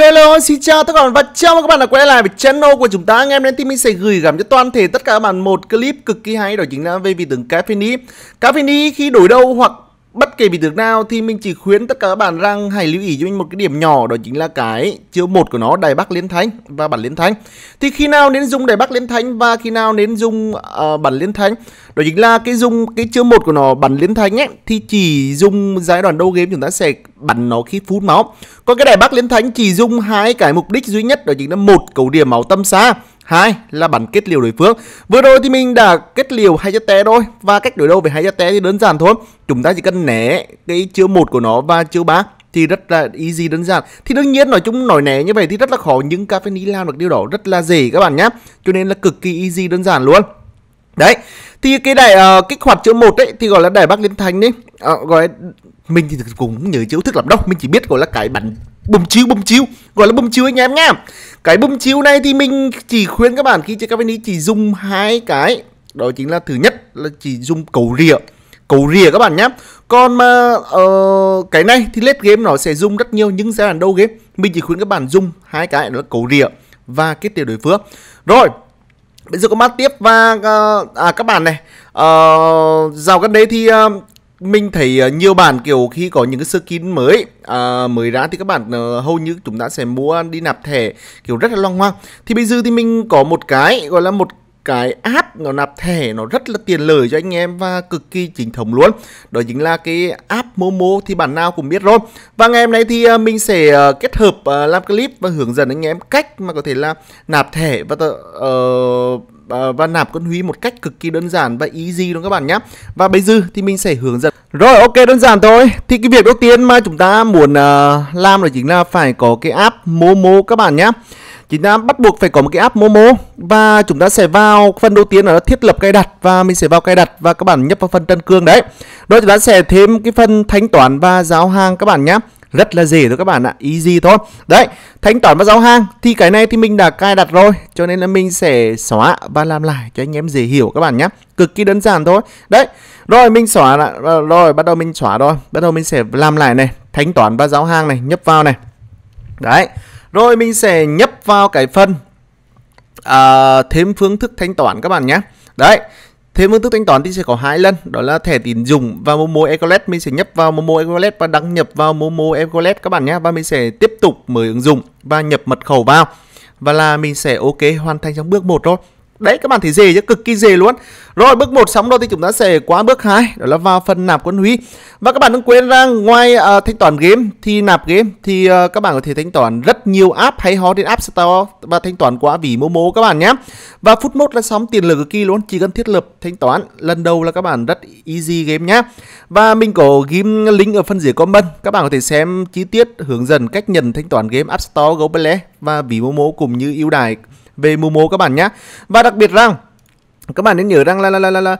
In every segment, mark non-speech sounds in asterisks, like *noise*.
Hello, xin chào tất cả các bạn và chào mừng các bạn đã quay lại với channel của chúng ta Anh em đến thì mình sẽ gửi gắm cho toàn thể tất cả các bạn một clip cực kỳ hay đó chính là về vị tướng Cafini Cafini khi đổi đầu hoặc bất kể bị tướng nào thì mình chỉ khuyến tất cả các bạn rằng hãy lưu ý cho mình một cái điểm nhỏ đó chính là cái chiêu một của nó đài bắc liên thánh và bản liên thánh thì khi nào nên dùng đài bắc liên thánh và khi nào nên dùng uh, bản liên thánh đó chính là cái dùng cái chiêu một của nó bản liên thánh ấy thì chỉ dùng giai đoạn đầu game chúng ta sẽ bắn nó khi phút máu còn cái đài bắc liên thánh chỉ dùng hai cái mục đích duy nhất đó chính là một cầu điểm máu tâm xa hai là bắn kết liều đối phương vừa rồi thì mình đã kết liều hai chất té rồi và cách đối đầu với hai chất té thì đơn giản thôi chúng ta chỉ cần né cái chiêu một của nó và chiêu ba thì rất là easy đơn giản thì đương nhiên nói chung nổi né như vậy thì rất là khó nhưng Cavani làm được điều đó rất là dễ các bạn nhé cho nên là cực kỳ easy đơn giản luôn đấy thì cái đại uh, kích hoạt chữ một đấy thì gọi là đại bác liên thành đấy uh, ờ, gọi mình thì cũng nhớ chữ thức lắm đâu mình chỉ biết gọi là cái bắn bùm chiếu bùm chiếu gọi là bùm chiếu anh em nhá cái bùm chiếu này thì mình chỉ khuyên các bạn khi chơi Cavani chỉ dùng hai cái đó chính là thứ nhất là chỉ dùng cầu rìa cầu rìa các bạn nhé còn mà uh, cái này thì late game nó sẽ dùng rất nhiều những giai đoạn đầu game mình chỉ khuyên các bạn dùng hai cái đó là cầu rìa và kết tiêu đối phương rồi bây giờ có mắt tiếp và uh, à, các bạn này uh, ờ, rào gần đây thì uh, mình thấy ờ, nhiều bạn kiểu khi có những cái skin mới à, mới ra thì các bạn ờ, hầu như chúng ta sẽ mua đi nạp thẻ kiểu rất là loang hoang thì bây giờ thì mình có một cái gọi là một cái app nó nạp thẻ nó rất là tiền lời cho anh em và cực kỳ chính thống luôn đó chính là cái app Momo thì bạn nào cũng biết rồi và ngày hôm nay thì mình sẽ kết hợp làm clip và hướng dẫn anh em cách mà có thể là nạp thẻ và uh, và nạp con húy một cách cực kỳ đơn giản và easy luôn các bạn nhé và bây giờ thì mình sẽ hướng dẫn rồi ok đơn giản thôi thì cái việc đầu tiên mà chúng ta muốn uh, làm là chính là phải có cái app Momo các bạn nhé chúng ta bắt buộc phải có một cái app Momo và chúng ta sẽ vào phần đầu tiên là thiết lập cài đặt và mình sẽ vào cài đặt và các bạn nhấp vào phần tân cương đấy. Rồi chúng ta sẽ thêm cái phần thanh toán và giao hàng các bạn nhé rất là dễ thôi các bạn ạ easy thôi đấy thanh toán và giao hàng thì cái này thì mình đã cài đặt rồi cho nên là mình sẽ xóa và làm lại cho anh em dễ hiểu các bạn nhé cực kỳ đơn giản thôi đấy rồi mình xóa lại ờ, rồi bắt đầu mình xóa rồi bắt đầu mình sẽ làm lại này thanh toán và giao hàng này nhấp vào này đấy rồi mình sẽ nhấp vào cái phần uh, thêm phương thức thanh toán các bạn nhé đấy Thế phương thức thanh toán thì sẽ có hai lần, đó là thẻ tín dụng và Momo Ecolet. Mình sẽ nhập vào Momo Ecolet và đăng nhập vào Momo Ecolet các bạn nhé. Và mình sẽ tiếp tục mở ứng dụng và nhập mật khẩu vào. Và là mình sẽ ok hoàn thành trong bước 1 thôi Đấy các bạn thấy dề chứ cực kỳ dề luôn Rồi bước 1 xong rồi thì chúng ta sẽ qua bước 2 Đó là vào phần nạp quân huy Và các bạn đừng quên rằng ngoài uh, thanh toán game Thì nạp game thì uh, các bạn có thể thanh toán rất nhiều app Hay hot đến app store và thanh toán qua ví Momo các bạn nhé Và phút 1 là sóng tiền lực cực kỳ luôn Chỉ cần thiết lập thanh toán Lần đầu là các bạn rất easy game nhé Và mình có ghim link ở phần dưới comment Các bạn có thể xem chi tiết hướng dẫn cách nhận thanh toán game App Store, Google Play Và ví Momo cùng như ưu đại về Momo các bạn nhé. Và đặc biệt rằng các bạn nên nhớ rằng là là là là, là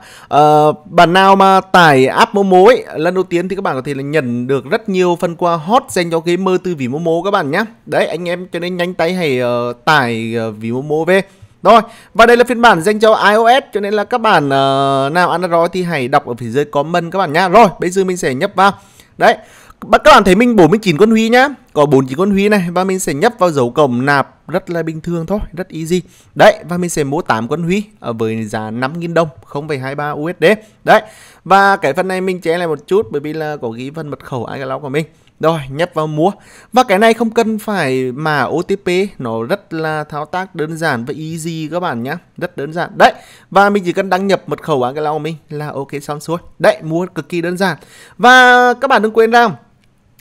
uh, bạn nào mà tải app Momo ấy lần đầu tiên thì các bạn có thể là nhận được rất nhiều phần quà hot dành cho gamer từ ví Momo các bạn nhé. Đấy anh em cho nên nhanh tay hãy uh, tải uh, ví Momo về. Rồi, và đây là phiên bản dành cho iOS cho nên là các bạn uh, nào Android thì hãy đọc ở phía dưới comment các bạn nhá. Rồi, bây giờ mình sẽ nhấp vào. Đấy. Các bạn thấy mình 49 quân Huy nhá có bốn chỉ con huy này và mình sẽ nhấp vào dấu cộng nạp rất là bình thường thôi rất easy đấy và mình sẽ mua 8 con ở ờ, với giá 5.000 đồng 0,23 USD đấy và cái phần này mình che lại một chút bởi vì là có ghi phần mật khẩu iCloud của mình rồi nhấp vào mua và cái này không cần phải mà OTP nó rất là thao tác đơn giản và easy các bạn nhé rất đơn giản đấy và mình chỉ cần đăng nhập mật khẩu iCloud của mình là ok xong xuôi đấy mua cực kỳ đơn giản và các bạn đừng quên rằng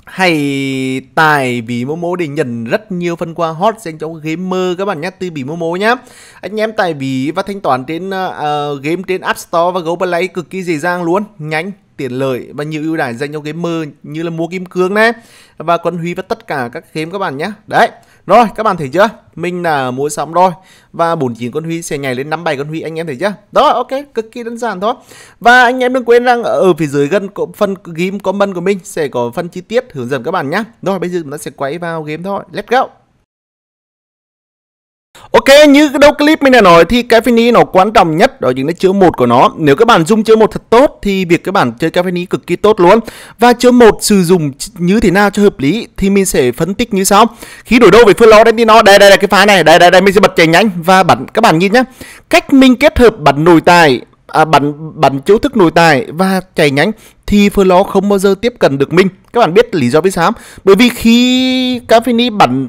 hay tài vì Momo để nhận rất nhiều phần quà hot dành cho gamer các bạn nhé từ Bỉ Momo nhá anh em tài vì và thanh toán trên uh, game trên App Store và Google Play cực kỳ dễ dàng luôn nhanh tiền lợi và nhiều ưu đãi dành cho gamer như là mua kim cương này và quân huy và tất cả các game các bạn nhé đấy rồi các bạn thấy chưa? Mình là mua xong rồi và 49 con Huy sẽ nhảy lên 57 con Huy anh em thấy chưa? Đó ok, cực kỳ đơn giản thôi. Và anh em đừng quên rằng ở phía dưới gần phần game comment của mình sẽ có phần chi tiết hướng dẫn các bạn nhá. Rồi bây giờ chúng ta sẽ quay vào game thôi. Let's go. Ok, như cái đầu clip mình đã nói thì Caffeine nó quan trọng nhất đó chính là chứa một của nó. Nếu các bạn dùng chứa một thật tốt thì việc các bạn chơi Caffeine cực kỳ tốt luôn. Và chứa một sử dụng như thế nào cho hợp lý thì mình sẽ phân tích như sau. Khi đổi đối về với Flow đến thì nó đây đây là cái pha này, đây đây đây mình sẽ bật chạy nhanh và bắn các bạn nhìn nhá. Cách mình kết hợp bắn nội tài à, bắn bắn chiêu thức nội tài và chạy nhánh thì Flo không bao giờ tiếp cận được mình. Các bạn biết lý do vì sao? Bởi vì khi Cavani bắn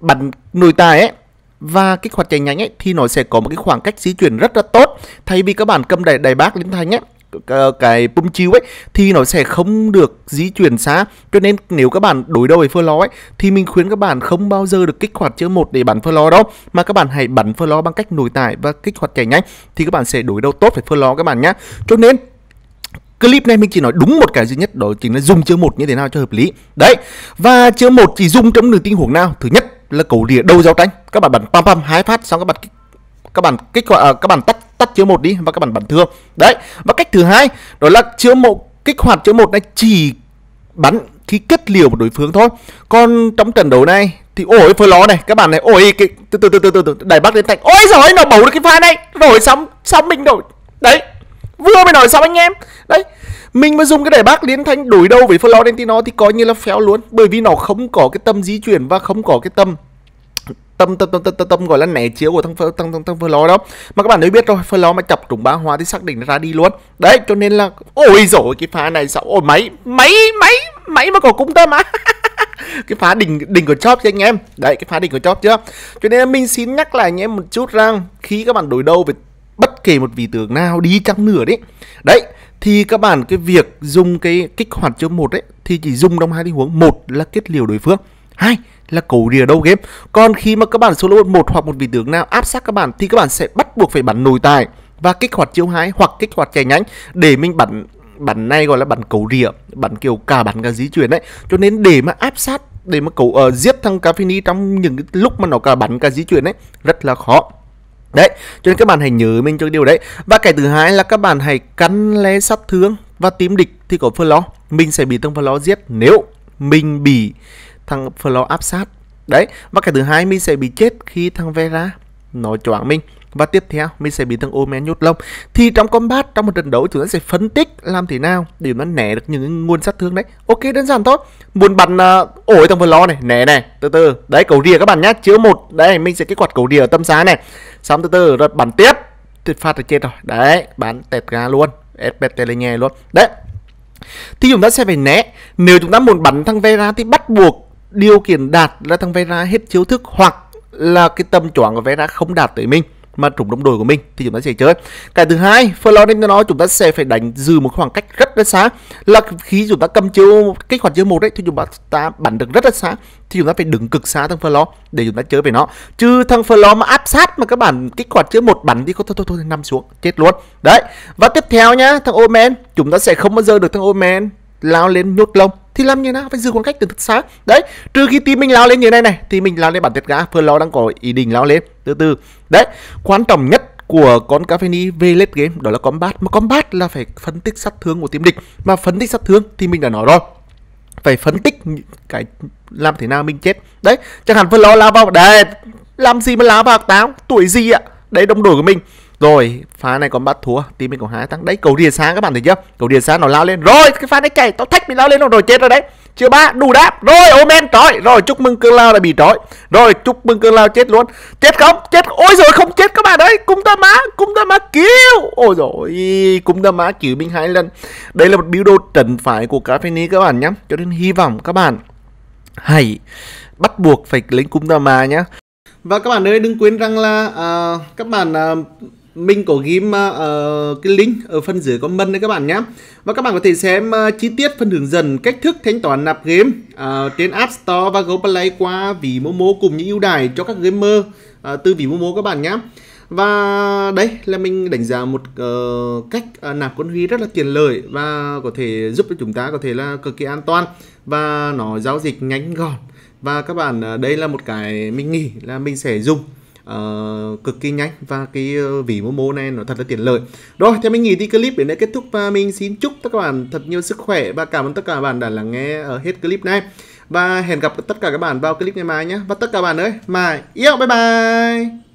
bắn nội tài ấy và kích hoạt chạy nhanh ấy, thì nó sẽ có một cái khoảng cách di chuyển rất là tốt thay vì các bạn cầm đẩy đầy bác lên thành ấy cái pum chiếu ấy thì nó sẽ không được di chuyển xa cho nên nếu các bạn đối đầu với phơ ấy thì mình khuyến các bạn không bao giờ được kích hoạt chữ một để bắn phơ lo đâu mà các bạn hãy bắn phơ lo bằng cách nổi tải và kích hoạt chạy nhanh thì các bạn sẽ đối đầu tốt với phơ lo các bạn nhé cho nên clip này mình chỉ nói đúng một cái duy nhất đó chính là dùng chữ một như thế nào cho hợp lý đấy và chữ một chỉ dùng trong những tình huống nào thứ nhất là cầu rìa đâu giao tranh các bạn bắn pam pam hai phát xong các bạn các bạn kích hoạt à, các bạn tắt tắt chứa một đi và các bạn bắn thương đấy và cách thứ hai đó là chứa một kích hoạt chứa một này chỉ bắn khi kết liều một đối phương thôi còn trong trận đấu này thì ôi phơi ló này các bạn này ôi cái từ từ từ từ từ, đẩy đài lên thành ôi giỏi nó bầu được cái pha này rồi xong xong mình đổi đấy vừa mới nói xong anh em đấy mình mà dùng cái để bác Liên Thanh đổi đầu với Florentino thì coi như là phéo luôn Bởi vì nó không có cái tâm di chuyển và không có cái tâm tâm tâm tâm tâm tâm, tâm gọi là nẻ chiếu của thằng thằng thằng thằng Flo đó mà các bạn nếu biết rồi Flo mà chập trúng ba hoa thì xác định nó ra đi luôn đấy cho nên là ôi rồi cái pha này sao ôi máy máy máy máy mà có cung tâm á *laughs* cái phá đỉnh đỉnh của chóp cho anh em đấy cái phá đỉnh của chóp chưa cho nên là mình xin nhắc lại anh em một chút rằng khi các bạn đối đầu với bất kỳ một vị tướng nào đi chăng nữa đấy đấy thì các bạn cái việc dùng cái kích hoạt chương một ấy thì chỉ dùng trong hai tình huống một là kết liều đối phương hai là cầu rìa đầu game còn khi mà các bạn số một một hoặc một vị tướng nào áp sát các bạn thì các bạn sẽ bắt buộc phải bắn nồi tài và kích hoạt chiêu hái hoặc kích hoạt chạy nhánh để mình bắn bắn này gọi là bắn cầu rìa bắn kiểu cả bắn cả di chuyển đấy cho nên để mà áp sát để mà cầu uh, giết thằng Cafini trong những lúc mà nó cả bắn cả di chuyển đấy rất là khó Đấy, cho nên các bạn hãy nhớ mình cho điều đấy. Và cái thứ hai là các bạn hãy cắn lé sát thương và tím địch thì có phân ló. Mình sẽ bị thằng phân ló giết nếu mình bị thằng phân ló áp sát. Đấy, và cái thứ hai mình sẽ bị chết khi thằng Vera nó choáng mình. Và tiếp theo mình sẽ bị thằng Omen nhốt lông. Thì trong combat, trong một trận đấu chúng ta sẽ phân tích làm thế nào để nó né được những nguồn sát thương đấy. Ok đơn giản thôi. Muốn bắn uh, à, ổi thằng vừa lo này, né này, từ từ. Đấy cầu rìa các bạn nhá, chứa một. Đây mình sẽ kích hoạt cầu rìa ở tâm xá này. Xong từ từ rồi bắn tiếp. Tuyệt phạt là chết rồi. Đấy, bắn tẹt ra luôn. Esbet lên nhè luôn. Đấy. Thì chúng ta sẽ phải né. Nếu chúng ta muốn bắn thằng Vera thì bắt buộc điều kiện đạt là thằng Vera hết chiếu thức hoặc là cái tâm chuẩn của Vera không đạt tới mình mà trúng đồng đội của mình thì chúng ta sẽ chơi cái thứ hai Florentino nó chúng ta sẽ phải đánh dư một khoảng cách rất là xa là khi chúng ta cầm chiếu kích hoạt chiếu một đấy thì chúng ta bắn được rất là xa thì chúng ta phải đứng cực xa thằng Flo để chúng ta chơi với nó chứ thằng Flo mà áp sát mà các bạn kích hoạt chiêu một bắn thì có thôi thôi thôi nằm xuống chết luôn đấy và tiếp theo nhá thằng Omen chúng ta sẽ không bao giờ được thằng Omen lao lên nhốt lông thì làm như nào phải giữ khoảng cách từ thật xa đấy trừ khi team mình lao lên như này này thì mình lao lên bản tiết gã phương lo đang có ý định lao lên từ từ đấy quan trọng nhất của con Cavani về late game đó là combat mà combat là phải phân tích sát thương của team địch mà phân tích sát thương thì mình đã nói rồi phải phân tích cái làm thế nào mình chết đấy chẳng hạn vừa lo lao vào đấy làm gì mà lao vào táo tuổi gì ạ đấy đồng đội của mình rồi, pha này còn bắt thua, team mình còn hai thắng. Đấy, cầu rìa sáng các bạn thấy chưa? Cầu rìa sáng nó lao lên. Rồi, cái pha này chạy, tao thách mình lao lên rồi, chết rồi đấy. Chưa ba, đủ đáp. Rồi, Omen trói. Rồi, chúc mừng Cương Lao đã bị trói. Rồi, chúc mừng Cương Lao chết luôn. Chết không? Chết. Ôi rồi không chết các bạn đấy Cung ta má, cung ta má kêu. Ôi rồi, cung ta má cứu mình hai lần. Đây là một biểu đồ trần phải của Cafeni các bạn nhé. Cho nên hy vọng các bạn hãy bắt buộc phải lấy cung ta má nhé. Và các bạn ơi đừng quên rằng là uh, các bạn uh, mình có ghim uh, cái link ở phần dưới comment đấy các bạn nhé và các bạn có thể xem uh, chi tiết phần hướng dẫn cách thức thanh toán nạp game uh, trên App Store và Google Play qua ví Momo cùng những ưu đãi cho các gamer uh, từ ví Momo các bạn nhé và đây là mình đánh giá một uh, cách uh, nạp con huy rất là tiện lợi và có thể giúp cho chúng ta có thể là cực kỳ an toàn và nó giao dịch nhanh gọn và các bạn uh, đây là một cái mình nghĩ là mình sẽ dùng Ờ, cực kỳ nhanh và cái uh, ờ, vỉ mô này nó thật là tiện lợi. Rồi, theo mình nghỉ đi clip đến đây kết thúc và mình xin chúc tất cả bạn thật nhiều sức khỏe và cảm ơn tất cả bạn đã lắng nghe uh, hết clip này. Và hẹn gặp tất cả các bạn vào clip ngày mai nhé. Và tất cả bạn ơi, mai yêu bye bye.